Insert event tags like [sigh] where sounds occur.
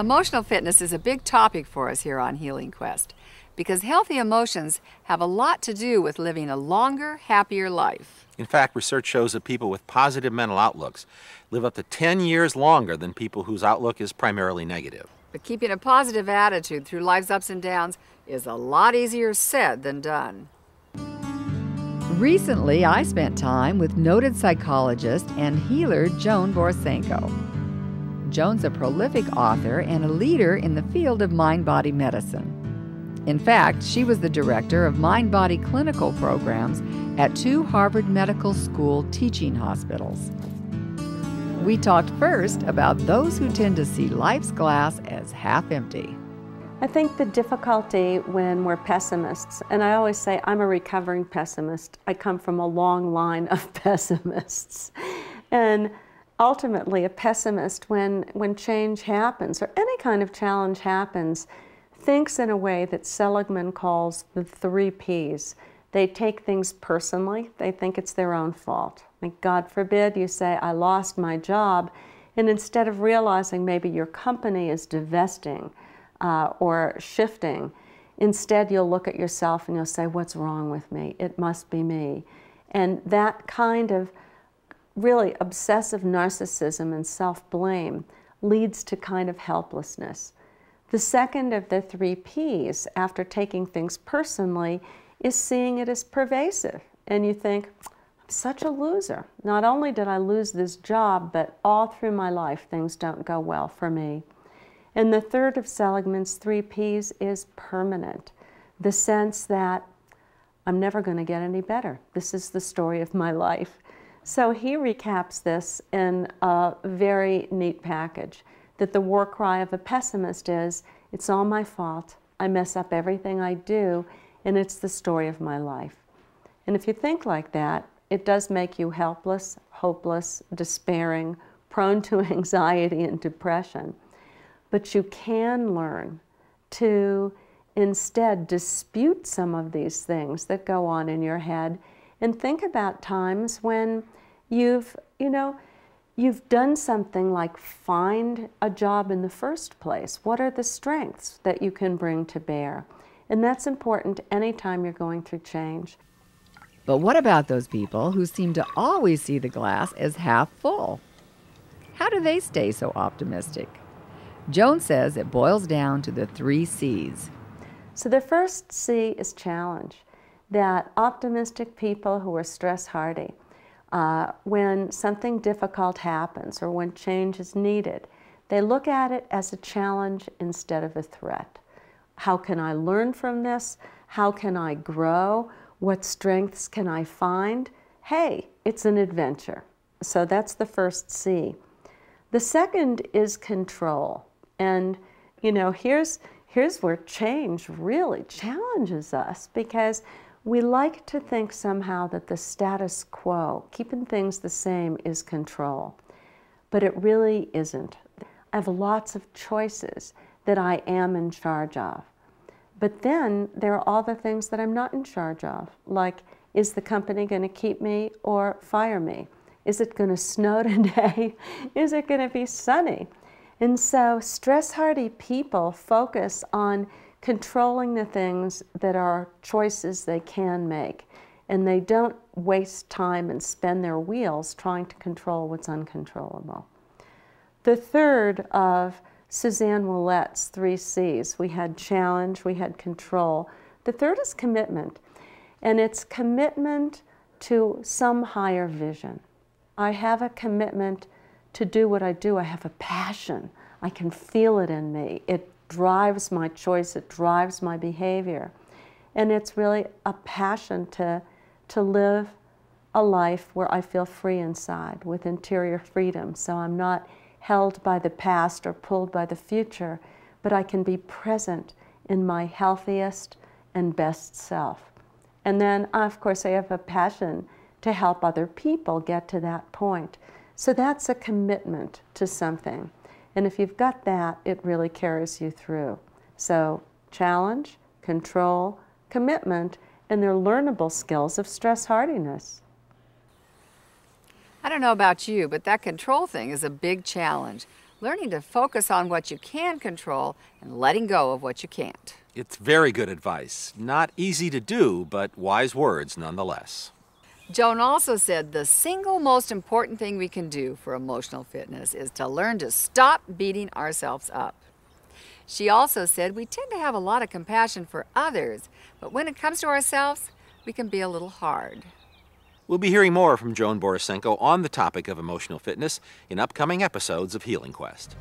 Emotional fitness is a big topic for us here on Healing Quest because healthy emotions have a lot to do with living a longer, happier life. In fact, research shows that people with positive mental outlooks live up to 10 years longer than people whose outlook is primarily negative. But keeping a positive attitude through life's ups and downs is a lot easier said than done. Recently, I spent time with noted psychologist and healer Joan Borsenko. Joan's a prolific author and a leader in the field of mind body medicine. In fact, she was the director of mind body clinical programs at two Harvard Medical School teaching hospitals. We talked first about those who tend to see life's glass as half empty. I think the difficulty when we're pessimists, and I always say I'm a recovering pessimist, I come from a long line of [laughs] pessimists. And ultimately a pessimist when, when change happens or any kind of challenge happens thinks in a way that Seligman calls the three P's. They take things personally. They think it's their own fault. Like God forbid you say, I lost my job. And instead of realizing maybe your company is divesting uh, or shifting, instead you'll look at yourself and you'll say, What's wrong with me? It must be me. And that kind of really obsessive narcissism and self blame leads to kind of helplessness. The second of the three P's, after taking things personally, is seeing it as pervasive. And you think, I'm such a loser. Not only did I lose this job, but all through my life things don't go well for me. And the third of Seligman's three P's is permanent the sense that I'm never going to get any better. This is the story of my life. So he recaps this in a very neat package that the war cry of a pessimist is it's all my fault, I mess up everything I do, and it's the story of my life. And if you think like that, it does make you helpless, hopeless, despairing, prone to [laughs] anxiety and depression. But you can learn to instead dispute some of these things that go on in your head and think about times when you've, you know, you've done something like find a job in the first place. What are the strengths that you can bring to bear? And that's important anytime you're going through change. But what about those people who seem to always see the glass as half full? How do they stay so optimistic? Joan says it boils down to the three C's. So the first C is challenge that optimistic people who are stress hardy, uh, when something difficult happens or when change is needed, they look at it as a challenge instead of a threat. How can I learn from this? How can I grow? What strengths can I find? Hey, it's an adventure. So that's the first C. The second is control. And, you know, here's, here's where change really challenges us because we like to think somehow that the status quo, keeping things the same, is control, but it really isn't. I have lots of choices that I am in charge of. But then there are all the things that I'm not in charge of, like is the company going to keep me or fire me? Is it going to snow [laughs] today? is it going to be sunny? And so stress hardy people focus on controlling the things that are choices they can make. And they don't waste time and spend their wheels trying to control what's uncontrollable. The third of Suzanne Willette's three C's we had challenge, we had control. The third is commitment, and it's commitment to some higher vision. I have a commitment to do what I do, I have a passion. I can feel it in me. It drives my choice, it drives my behavior. And it's really a passion to, to live a life where I feel free inside with interior freedom. So I'm not held by the past or pulled by the future, but I can be present in my healthiest and best self. And then, of course, I have a passion to help other people get to that point. So that's a commitment to something. And if you've got that, it really carries you through. So, challenge, control, commitment, and their learnable skills of stress hardiness. I don't know about you, but that control thing is a big challenge. Learning to focus on what you can control and letting go of what you can't. It's very good advice. Not easy to do, but wise words nonetheless. Joan also said the single most important thing we can do for emotional fitness is to learn to stop beating ourselves up. She also said we tend to have a lot of compassion for others, but when it comes to ourselves, we can be a little hard. We'll be hearing more from Joan Borisenko on the topic of emotional fitness in upcoming episodes of Healing Quest.